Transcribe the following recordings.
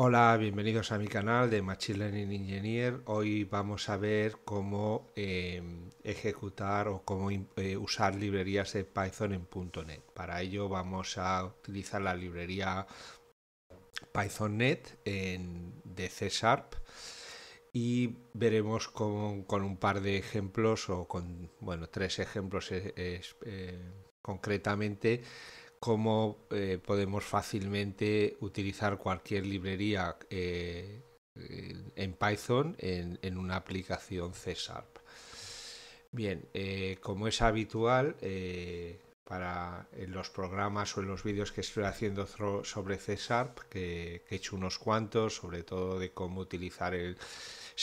Hola, bienvenidos a mi canal de Machine Learning Engineer. Hoy vamos a ver cómo em, ejecutar o cómo em, eh, usar librerías de Python en .NET. Para ello vamos a utilizar la librería PythonNet en, de C y veremos con, un par de ejemplos o con bueno tres ejemplos eh, eh, concretamente cómo eh, podemos fácilmente utilizar cualquier librería eh, en Python en, una aplicación C Bien, eh, como es habitual para en los programas o en los vídeos que estoy haciendo sobre C que he hecho unos cuantos, sobre todo de cómo utilizar el,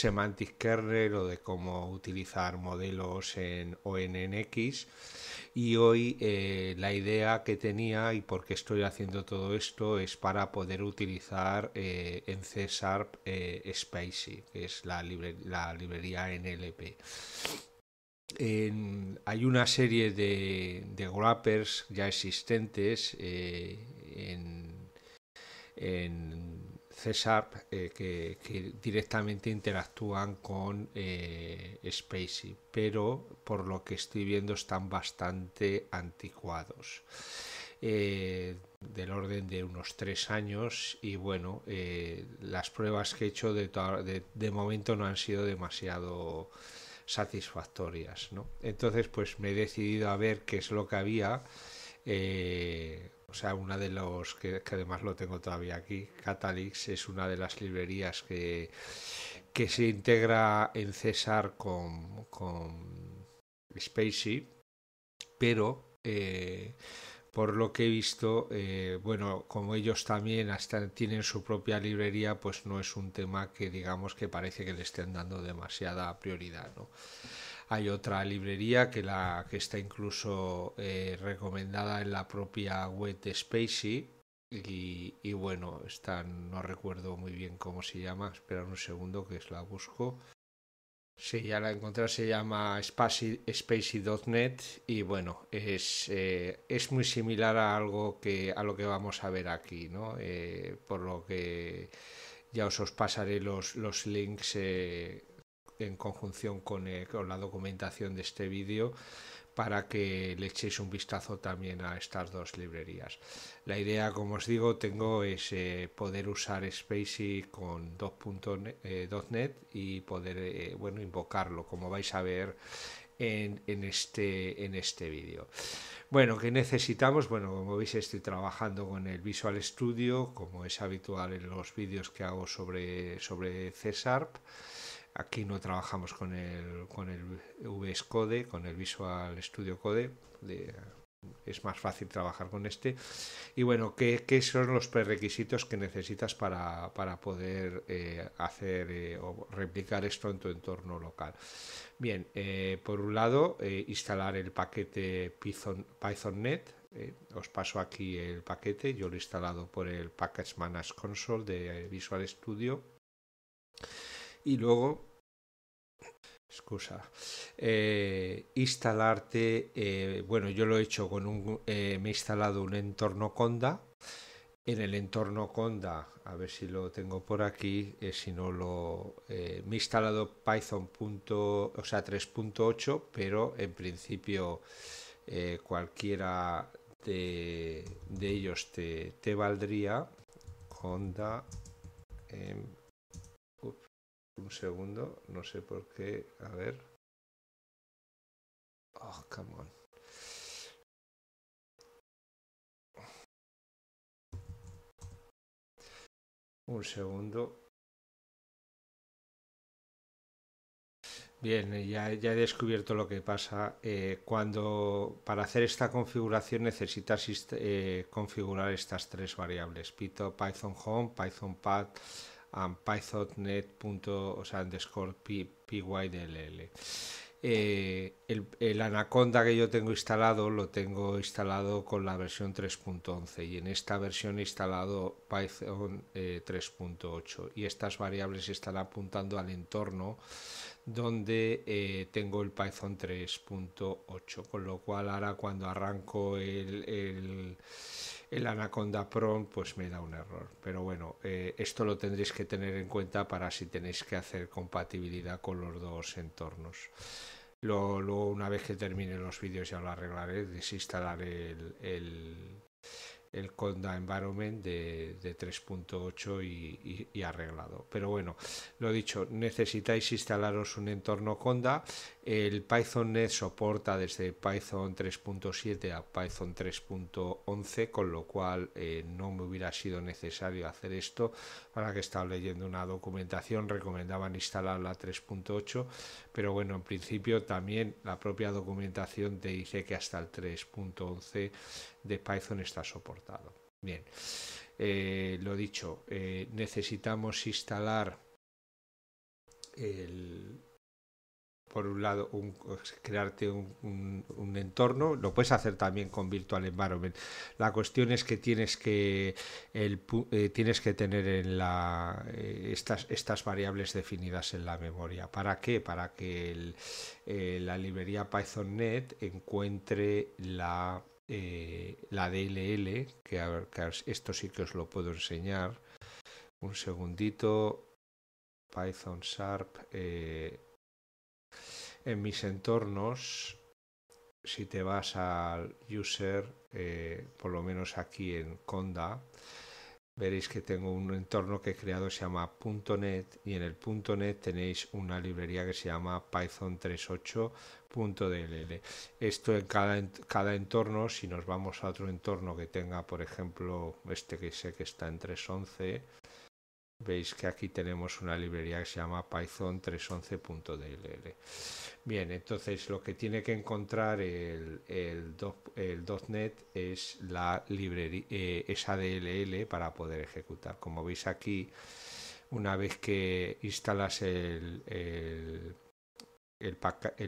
Semantic Kernel o de cómo utilizar modelos en ONNX. Y hoy eh, la idea que tenía y por qué estoy haciendo todo esto es para poder utilizar eh, en C Sharp eh, Spacey, que es la, librería NLP. hay una serie de, de wrappers ya existentes en eh, que, directamente interactúan con eh, Spacey, pero por lo que estoy viendo están bastante anticuados. Eh, del orden de unos tres años y bueno las pruebas que he hecho de, momento no han sido demasiado satisfactorias entonces pues me he decidido a ver qué es lo que había o sea, una de los que, además lo tengo todavía aquí, Catalix es una de las librerías que, que se integra en César con, Spacey, pero eh, por lo que he visto, eh, bueno, como ellos también hasta tienen su propia librería, pues no es un tema que digamos que parece que le estén dando demasiada prioridad, ¿no? Hay otra librería que, la, que está incluso eh, recomendada en la propia web de Spacey. Y, bueno, está, no recuerdo muy bien cómo se llama. Esperad un segundo que la busco. Sí, ya la encontré, se llama Spacey.net y bueno, es, eh, es muy similar a algo que a lo que vamos a ver aquí, ¿no? Eh, por lo que ya os, os pasaré los, los links en conjunción eh, con, la documentación de este vídeo para que le echéis un vistazo también a estas dos librerías. La idea, como os digo, tengo es eh, poder usar Spacey con 2.net eh, y poder bueno, invocarlo, como vais a ver en, este, en este vídeo. Bueno, ¿qué necesitamos? Bueno, como veis estoy trabajando con el Visual Studio, como es habitual en los vídeos que hago sobre, sobre CSARP. Aquí no trabajamos con el, con el VS Code, con el Visual Studio Code. es más fácil trabajar con este. Y bueno, ¿qué, son los prerequisitos que necesitas para, poder eh, hacer eh, o replicar esto en tu entorno local? Bien, eh, por un lado, instalar el paquete Python, net os paso aquí el paquete. Yo lo he instalado por el Package Manage Console de Visual Studio y luego excusa, eh, instalarte, eh, bueno, yo lo he hecho con un, eh, me he instalado un entorno Conda. En el entorno Conda, a ver si lo tengo por aquí, si no lo, me he instalado Python punto, o sea, 3.8, pero en principio cualquiera de, ellos te, te valdría. Conda. Em, un segundo, no sé por qué. A ver. Oh, come on. Un segundo. Bien, eh, ya, ya, he descubierto lo que pasa. Eh, cuando para hacer esta configuración necesitas eh, configurar estas tres variables: Python, Python Home, Python Path um, python.net. O sea, en eh, el, el, Anaconda que yo tengo instalado lo tengo instalado con la versión 3.11 y en esta versión he instalado Python 3.8 eh, y estas variables están apuntando al entorno donde eh, tengo el Python 3.8 con lo cual ahora cuando arranco el el Anaconda prom pues me da un error. Pero bueno, eh, esto lo tendréis que tener en cuenta para si tenéis que hacer compatibilidad con los dos entornos. Luego, una vez que termine los vídeos ya lo arreglaré, desinstalaré el, el, el Conda Environment de, de 3.8 y, y, y, arreglado. Pero bueno, lo dicho, necesitáis instalaros un entorno Conda el Python net soporta desde Python 3.7 a Python 3.11, con lo cual eh, no me hubiera sido necesario hacer esto. Ahora que estaba leyendo una documentación, recomendaban instalar la 3.8, pero bueno, en principio también la propia documentación te dice que hasta el 3.11 de Python está soportado. Bien, eh, lo dicho, eh, necesitamos instalar el, por un lado, pues, crearte un, entorno, lo puedes hacer también con Virtual Environment. La cuestión es que tienes que, eh, tienes que tener en la, eh, estas, estas variables definidas en la memoria. ¿Para qué? Para que eh, la librería PythonNet encuentre la, la DLL, que, esto sí que os lo puedo enseñar. Un segundito. Python Sharp. En mis entornos, si te vas al user, eh, por lo menos aquí en Conda, veréis que tengo un entorno que he creado se llama .NET y en el .NET tenéis una librería que se llama Python 3.8.dll. Esto en cada, cada entorno, si nos vamos a otro entorno que tenga, por ejemplo, este que sé que está en 3.11, Veis que aquí tenemos una librería que se llama python311.dll. Bien, entonces lo que tiene que encontrar el, .NET es la librería, eh, esa DLL para poder ejecutar. Como veis aquí, una vez que instalas el, el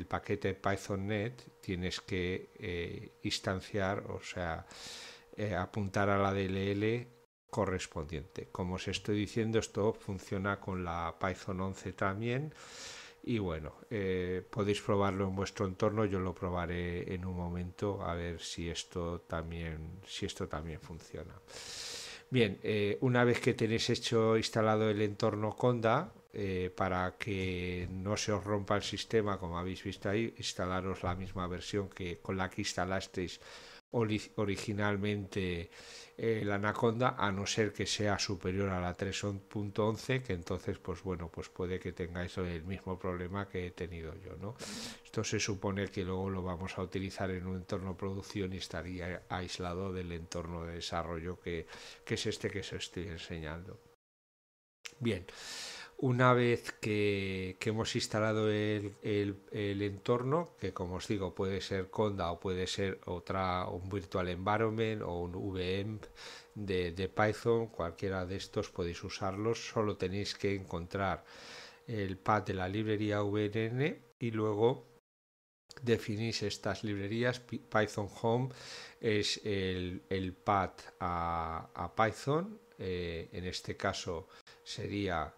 paquete PythonNet tienes que eh, instanciar, o sea, eh, apuntar a la DLL correspondiente. Como os estoy diciendo, esto funciona con la Python 11 también. Y bueno, eh, podéis probarlo en vuestro entorno. Yo lo probaré en un momento a ver si esto también, si esto también funciona. Bien, eh, una vez que tenéis hecho instalado el entorno Conda, eh, para que no se os rompa el sistema, como habéis visto ahí, instalaros la misma versión que con la que instalasteis originalmente eh, la Anaconda, a no ser que sea superior a la 3.11, que entonces, pues bueno, pues puede que tengáis el mismo problema que he tenido yo, ¿no? Esto se supone que luego lo vamos a utilizar en un entorno producción y estaría aislado del entorno de desarrollo que, que es este que os estoy enseñando. Bien. Una vez que, hemos instalado el, entorno, que como os digo puede ser Conda o puede ser otra, un Virtual Environment o un VM de, Python, cualquiera de estos podéis usarlos, solo tenéis que encontrar el path de la librería VNN y luego definís estas librerías. Python Home es el, pad path a, Python, eh, en este caso sería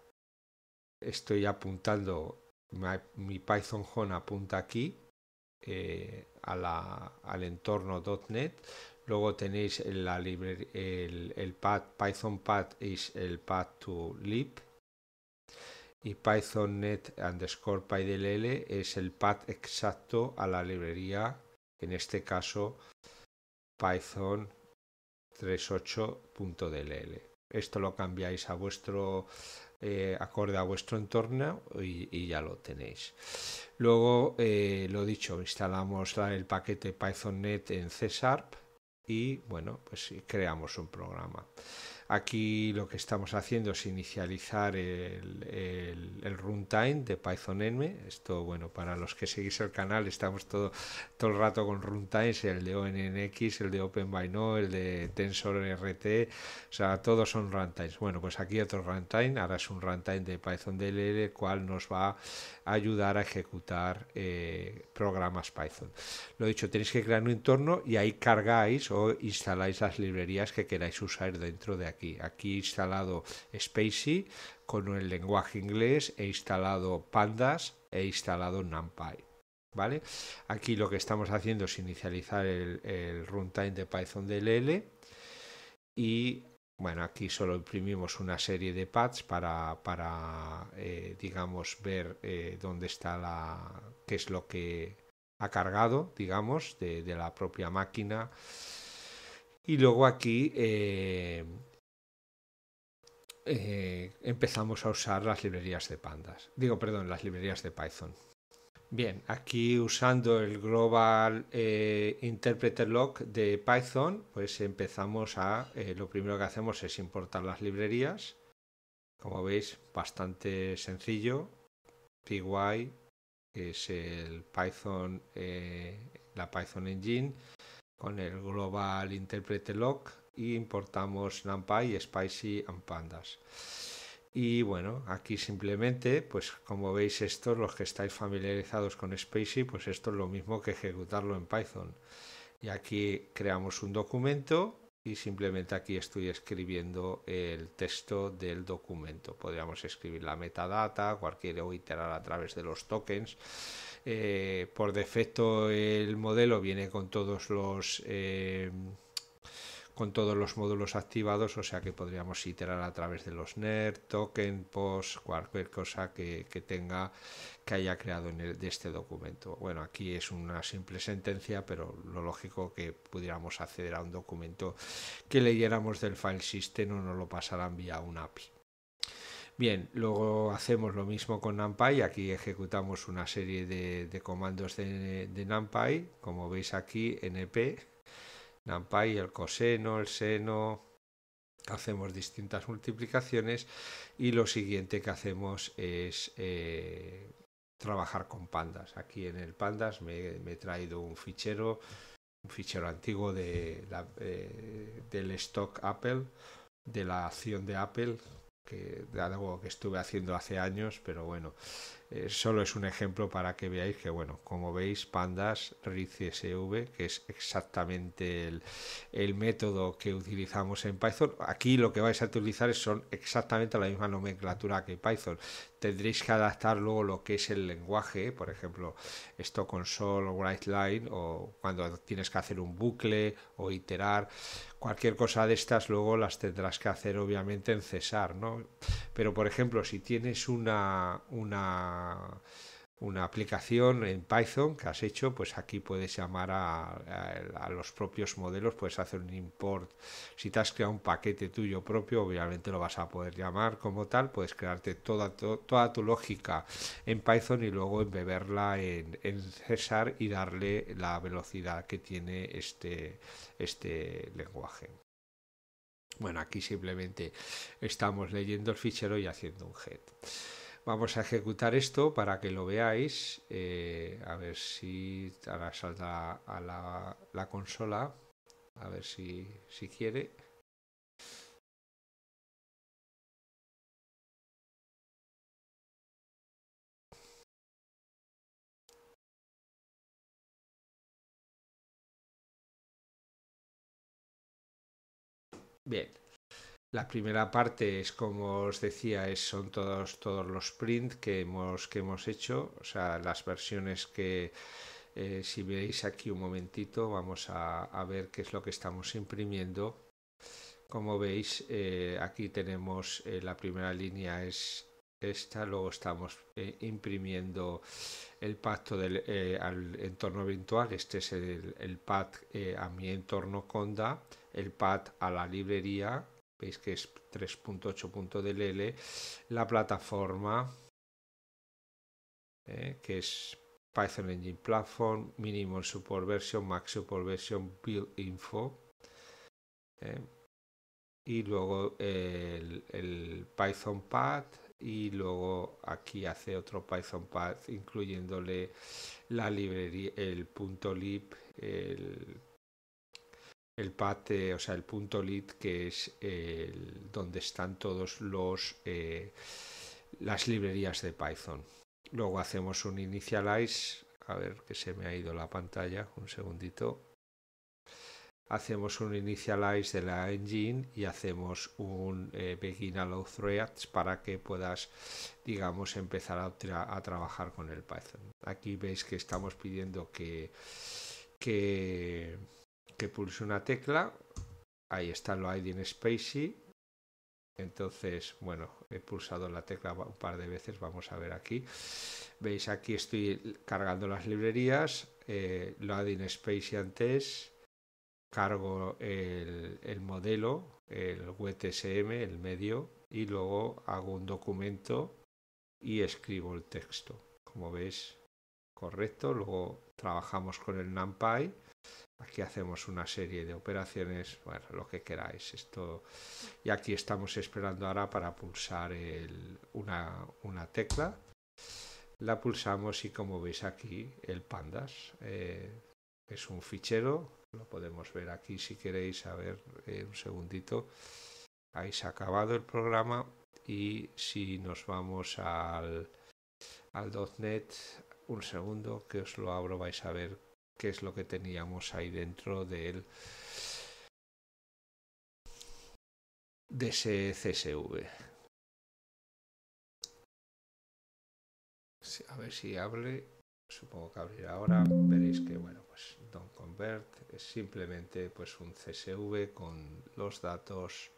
estoy apuntando, mi Python Home apunta aquí eh, a la, al entorno .NET. Luego tenéis la el, pad, Python path es el path to Lib. Y python net underscore PyDLL es el path exacto a la librería, en este caso Python 38.dll. Esto lo cambiáis a vuestro eh, acorde a vuestro entorno y, ya lo tenéis. Luego, eh, lo dicho, instalamos el paquete PythonNet en C y bueno, pues creamos un programa. Aquí lo que estamos haciendo es inicializar el, runtime de Python M. Esto, bueno, para los que seguís el canal, estamos todo, todo el rato con runtimes, el de ONNX, el de OpenByNo, el de TensorRT, o sea, todos son runtimes. Bueno, pues aquí otro runtime, ahora es un runtime de Python DLL, el cual nos va a ayudar a ejecutar eh, programas Python. Lo dicho, tenéis que crear un entorno y ahí cargáis o instaláis las librerías que queráis usar dentro de aquí aquí. he instalado Spacey con el lenguaje inglés, he instalado Pandas, he instalado NumPy. ¿Vale? Aquí lo que estamos haciendo es inicializar el, runtime de Python DLL y bueno, aquí solo imprimimos una serie de pads para, para eh, digamos, ver eh, dónde está la. qué es lo que ha cargado, digamos, de, la propia máquina. Y luego aquí eh, eh, empezamos a usar las librerías de pandas. Digo, perdón, las librerías de Python. Bien, aquí usando el Global eh, Interpreter Lock de Python, pues empezamos a, eh, lo primero que hacemos es importar las librerías. Como veis, bastante sencillo. PY, es el Python, la Python Engine, con el Global Interpreter Lock importamos NumPy, Spicy and Pandas. Y bueno, aquí simplemente, pues como veis esto, los que estáis familiarizados con Spacey, pues esto es lo mismo que ejecutarlo en Python. Y aquí creamos un documento y simplemente aquí estoy escribiendo el texto del documento. Podríamos escribir la metadata, cualquier o iterar a través de los tokens. Eh, por defecto el modelo viene con todos los... Eh, con todos los módulos activados, o sea que podríamos iterar a través de los NER, token, post, cualquier cosa que, tenga, que haya creado en de este documento. Bueno, aquí es una simple sentencia, pero lo lógico que pudiéramos acceder a un documento que leyéramos del file system o nos lo pasaran vía un API. Bien, luego hacemos lo mismo con NumPy, aquí ejecutamos una serie de, comandos de, de NumPy, como veis aquí, np, el coseno, el seno, hacemos distintas multiplicaciones y lo siguiente que hacemos es eh, trabajar con pandas. Aquí en el pandas me, he traído un fichero, un fichero antiguo de eh, del stock Apple, de la acción de Apple, que algo que estuve haciendo hace años, pero bueno, eh, solo es un ejemplo para que veáis que, bueno, como veis, pandas RICSV, que es exactamente el, método que utilizamos en Python. Aquí lo que vais a utilizar son exactamente la misma nomenclatura que Python. Tendréis que adaptar luego lo que es el lenguaje, por ejemplo, esto con sol o line, o cuando tienes que hacer un bucle o iterar, cualquier cosa de estas luego las tendrás que hacer obviamente en cesar, ¿no? Pero por ejemplo, si tienes una, una una, aplicación en Python que has hecho, pues aquí puedes llamar a, los propios modelos, puedes hacer un import. Si te has creado un paquete tuyo propio, obviamente lo vas a poder llamar como tal, puedes crearte toda, tu lógica en Python y luego embeberla en, César y darle la velocidad que tiene este, este lenguaje. Bueno, aquí simplemente estamos leyendo el fichero y haciendo un head. Vamos a ejecutar esto para que lo veáis. Eh, a ver si ahora salta a la, consola. A ver si, si quiere. Bien, la primera parte es como os decía, es, son todos, todos los prints que hemos, que hemos hecho, o sea, las versiones que eh, si veis aquí un momentito vamos a, ver qué es lo que estamos imprimiendo. Como veis, eh, aquí tenemos eh, la primera línea es esta, luego estamos imprimiendo el pacto al entorno virtual, este es el, el pad a mi entorno Conda, el pad a la librería veis que es 3.8.dll, la plataforma eh, que es Python Engine Platform, Mínimo Support Version, Max Support Version, Build Info. Eh, y luego el, Python Path, y luego aquí hace otro Python Path incluyéndole la librería, el punto lib, el el path, o sea, el punto lead, que es el, donde están todos los eh, las librerías de Python. Luego hacemos un initialize. A ver que se me ha ido la pantalla. Un segundito. Hacemos un initialize de la engine y hacemos un eh, begin allow threads para que puedas, digamos, empezar a, a trabajar con el Python. Aquí veis que estamos pidiendo que, que que pulse una tecla. Ahí está lo in Spacey. Entonces, bueno, he pulsado la tecla un par de veces, vamos a ver aquí. Veis, aquí estoy cargando las librerías, eh, in spacey antes, cargo el, el modelo, el WTSM, el medio, y luego hago un documento y escribo el texto. Como veis, correcto. Luego trabajamos con el NumPy Aquí hacemos una serie de operaciones, bueno, lo que queráis. Esto, y aquí estamos esperando ahora para pulsar una, tecla. La pulsamos y como veis aquí, el pandas eh, es un fichero. Lo podemos ver aquí si queréis. A ver, eh, un segundito. Ahí acabado el programa. Y si nos vamos al, al .NET, un segundo que os lo abro, vais a ver qué es lo que teníamos ahí dentro de ese CSV. A ver si abre. Supongo que abrirá ahora. Veréis que bueno, pues Don't Convert es simplemente pues un CSV con los datos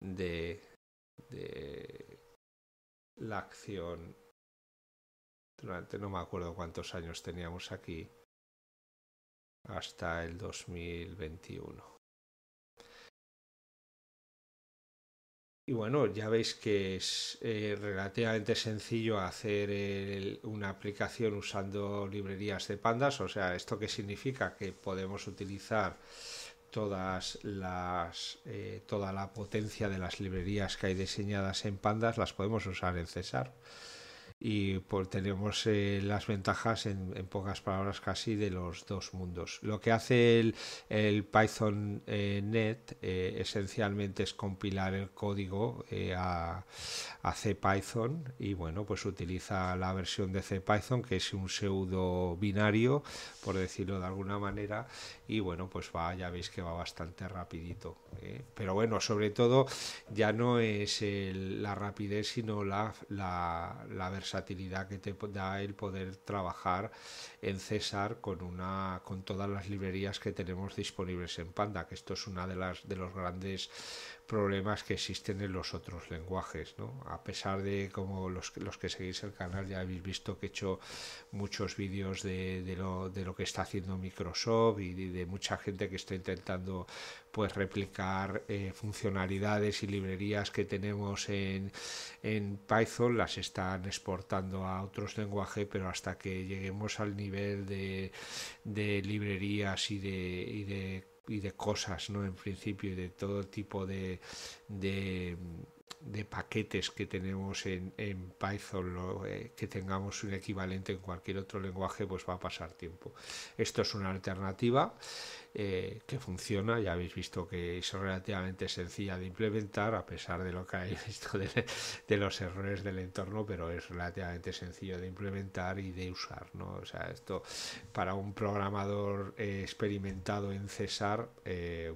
de, de la acción. Durante no me acuerdo cuántos años teníamos aquí hasta el 2021. Y bueno, ya veis que es eh, relativamente sencillo hacer una aplicación usando librerías de pandas. O sea, ¿esto qué significa? Que podemos utilizar todas eh, toda la potencia de las librerías que hay diseñadas en pandas, las podemos usar en César y por pues, tenemos eh, las ventajas en, pocas palabras casi de los dos mundos. Lo que hace el, Python eh, Net eh, esencialmente es compilar el código a, a Python y bueno, pues utiliza la versión de c python que es un pseudo binario, por decirlo de alguna manera, y bueno, pues va, ya veis que va bastante rapidito. Pero bueno, sobre todo ya no es la rapidez, sino la, la, la versión que te da el poder trabajar en César con, una, con todas las librerías que tenemos disponibles en Panda, que esto es una de, las, de los grandes problemas que existen en los otros lenguajes, ¿no? A pesar de como los, los que seguís el canal ya habéis visto que he hecho muchos vídeos de, lo, de lo que está haciendo Microsoft y de, mucha gente que está intentando pues replicar eh, funcionalidades y librerías que tenemos en, en Python, las están exportando a otros lenguajes, pero hasta que lleguemos al nivel de, de librerías y de, y de y de cosas, ¿no? En principio, y de todo tipo de, de de paquetes que tenemos en, en Python, eh, que tengamos un equivalente en cualquier otro lenguaje, pues va a pasar tiempo. Esto es una alternativa eh, que funciona, ya habéis visto que es relativamente sencilla de implementar, a pesar de lo que hay visto de, los errores del entorno, pero es relativamente sencillo de implementar y de usar, ¿no? O sea, esto para un programador eh, experimentado en cesar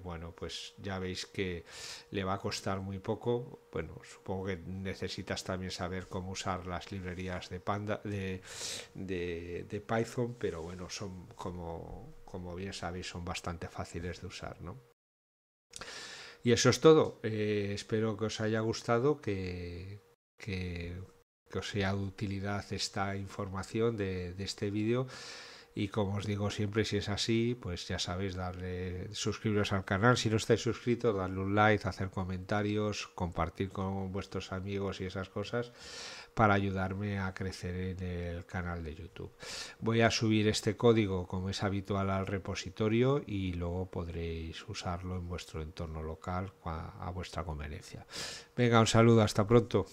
bueno, pues ya veis que le va a costar muy poco, bueno, supongo que necesitas también saber cómo usar las librerías de Panda, de, Python, pero bueno, son como, bien sabéis, son bastante fáciles de usar, Y eso es todo. Eh, espero que os haya gustado, que, os sea de utilidad esta información de, de este vídeo. Y como os digo siempre, si es así, pues ya sabéis, darle, suscribiros al canal. Si no estáis suscritos, darle un like, hacer comentarios, compartir con vuestros amigos y esas cosas para ayudarme a crecer en el canal de YouTube. Voy a subir este código como es habitual al repositorio y luego podréis usarlo en vuestro entorno local a vuestra conveniencia. Venga, un saludo, hasta pronto.